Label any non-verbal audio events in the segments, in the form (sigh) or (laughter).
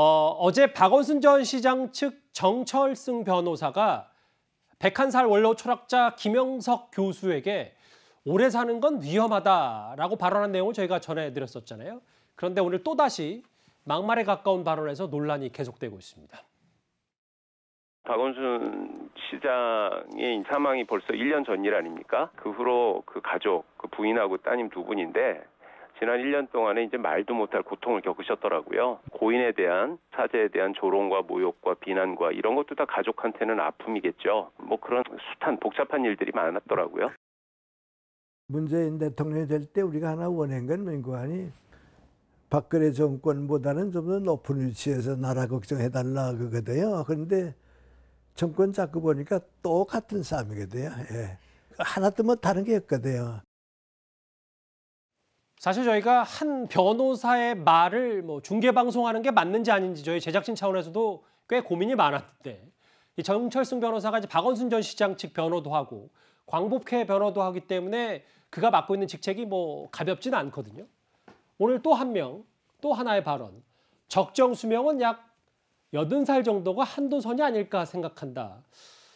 어, 어제 박원순 전 시장 측 정철승 변호사가 101살 원로 철학자 김영석 교수에게 오래 사는 건 위험하다라고 발언한 내용을 저희가 전해드렸었잖아요. 그런데 오늘 또다시 막말에 가까운 발언에서 논란이 계속되고 있습니다. 박원순 시장의 사망이 벌써 1년 전일 아닙니까? 그 후로 그 가족, 그 부인하고 따님 두 분인데 지난 1년 동안에 이제 말도 못할 고통을 겪으셨더라고요. 고인에 대한 사제에 대한 조롱과 모욕과 비난과 이런 것도 다 가족한테는 아픔이겠죠. 뭐 그런 숱한 복잡한 일들이 많았더라고요. 문재인 대통령이 될 때 우리가 하나 원한 건 민구한이 박근혜 정권보다는 좀 더 높은 위치에서 나라 걱정해달라 그거든요. 그런데 정권 잡고 보니까 똑같은 싸움이거든요. 예. 하나 뜨뭐 다른 게 없거든요. 사실 저희가 한 변호사의 말을 뭐 중계 방송하는 게 맞는지 아닌지 저희 제작진 차원에서도 꽤 고민이 많았는데 이 정철승 변호사가 이제 박원순 전 시장 측 변호도 하고 광복회 변호도 하기 때문에 그가 맡고 있는 직책이 뭐가볍지는 않거든요. 오늘 또 한 명, 또 하나의 발언. 적정 수명은 약8 0살 정도가 한도선이 아닐까 생각한다.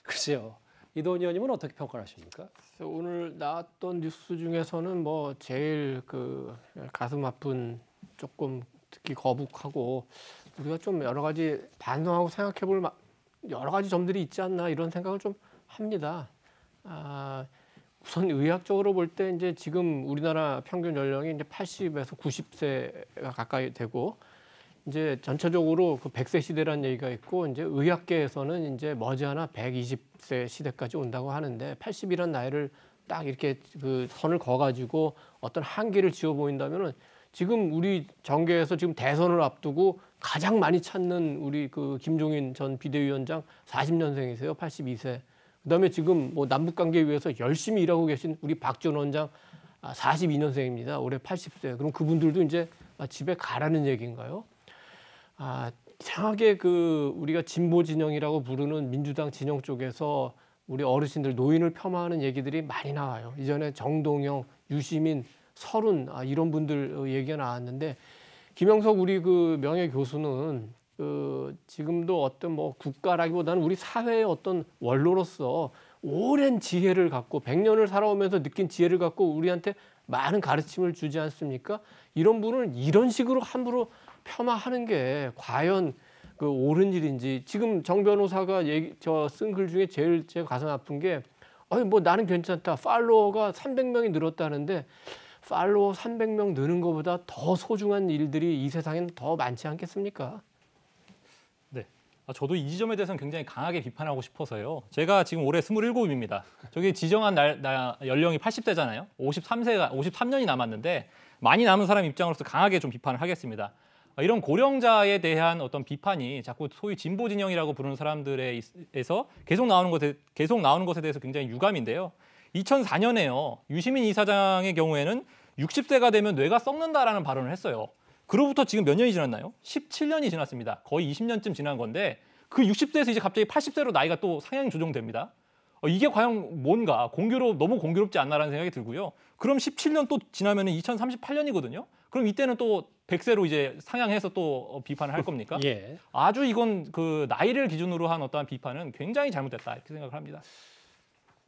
글쎄요. 이도훈 의원님은 어떻게 평가하십니까? 오늘 나왔던 뉴스 중에서는 뭐 제일 그 가슴 아픈 조금 특히 거북하고 우리가 좀 여러 가지 반성하고 생각해볼 여러 가지 점들이 있지 않나 이런 생각을 좀 합니다. 아, 우선 의학적으로 볼 때 이제 지금 우리나라 평균 연령이 이제 80에서 90세가 가까이 되고 이제 전체적으로 그 100세 시대라는 얘기가 있고 이제 의학계에서는 이제 머지않아 120세 시대까지 온다고 하는데 80이란 나이를 딱 이렇게 그 선을 그어가지고 어떤 한계를 지어 보인다면은 지금 우리 정계에서 지금 대선을 앞두고 가장 많이 찾는 우리 그 김종인 전 비대위원장 40년생이세요 82세 그다음에 지금 뭐 남북 관계 위해서 열심히 일하고 계신 우리 박지원 원장 42년생입니다 아, 올해 80세 그럼 그분들도 이제 집에 가라는 얘기인가요? 아, 이상하게 그 우리가 진보 진영이라고 부르는 민주당 진영 쪽에서 우리 어르신들 노인을 폄하하는 얘기들이 많이 나와요. 이전에 정동영, 유시민, 서른 아, 이런 분들 어, 얘기가 나왔는데 김영석 우리 그 명예 교수는 그 지금도 어떤 뭐 국가라기보다는 우리 사회의 어떤 원로로서 오랜 지혜를 갖고 백년을 살아오면서 느낀 지혜를 갖고 우리한테 많은 가르침을 주지 않습니까? 이런 분을 이런 식으로 함부로 폄하하는 게 과연 그 옳은 일인지 지금 정 변호사가 얘기 저 쓴 글 중에 제일 제 가슴 아픈 게 아니 뭐 나는 괜찮다 팔로워가 300명이 늘었다는데 팔로워 300명 느는 것보다 더 소중한 일들이 이 세상엔 더 많지 않겠습니까? 네, 아, 저도 이 지점에 대해서는 굉장히 강하게 비판하고 싶어서요. 제가 지금 올해 27입니다. 저기 지정한 날, 나, 연령이 80대잖아요. 53세가 53년이 남았는데 많이 남은 사람 입장으로서 강하게 좀 비판을 하겠습니다. 아, 이런 고령자에 대한 어떤 비판이 자꾸 소위 진보 진영이라고 부르는 사람들에서 계속 나오는 것에 계속 나오는 것에 대해서 굉장히 유감인데요. 2004년에요. 유시민 이사장의 경우에는 60세가 되면 뇌가 썩는다라는 발언을 했어요. 그로부터 지금 몇 년이 지났나요? 17년이 지났습니다. 거의 20년쯤 지난 건데 그 60세에서 이제 갑자기 80세로 나이가 또 상향 조정됩니다. 어, 이게 과연 뭔가 공교로 너무 공교롭지 않나라는 생각이 들고요. 그럼 17년 또 지나면은 2038년이거든요. 그럼 이때는 또 백세로 이제 상향해서 또 어, 비판을 할 겁니까? (laughs) 예. 아주 이건 그 나이를 기준으로 한 어떠한 비판은 굉장히 잘못됐다 이렇게 생각을 합니다.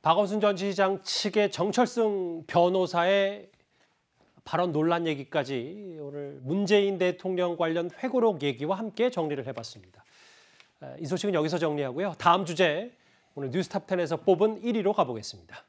박원순 전 시장 측의 정철승 변호사의 발언 논란 얘기까지 오늘 문재인 대통령 관련 회고록 얘기와 함께 정리를 해봤습니다. 이 소식은 여기서 정리하고요. 다음 주제 오늘 뉴스탑1 0에서 뽑은 1위로 가보겠습니다.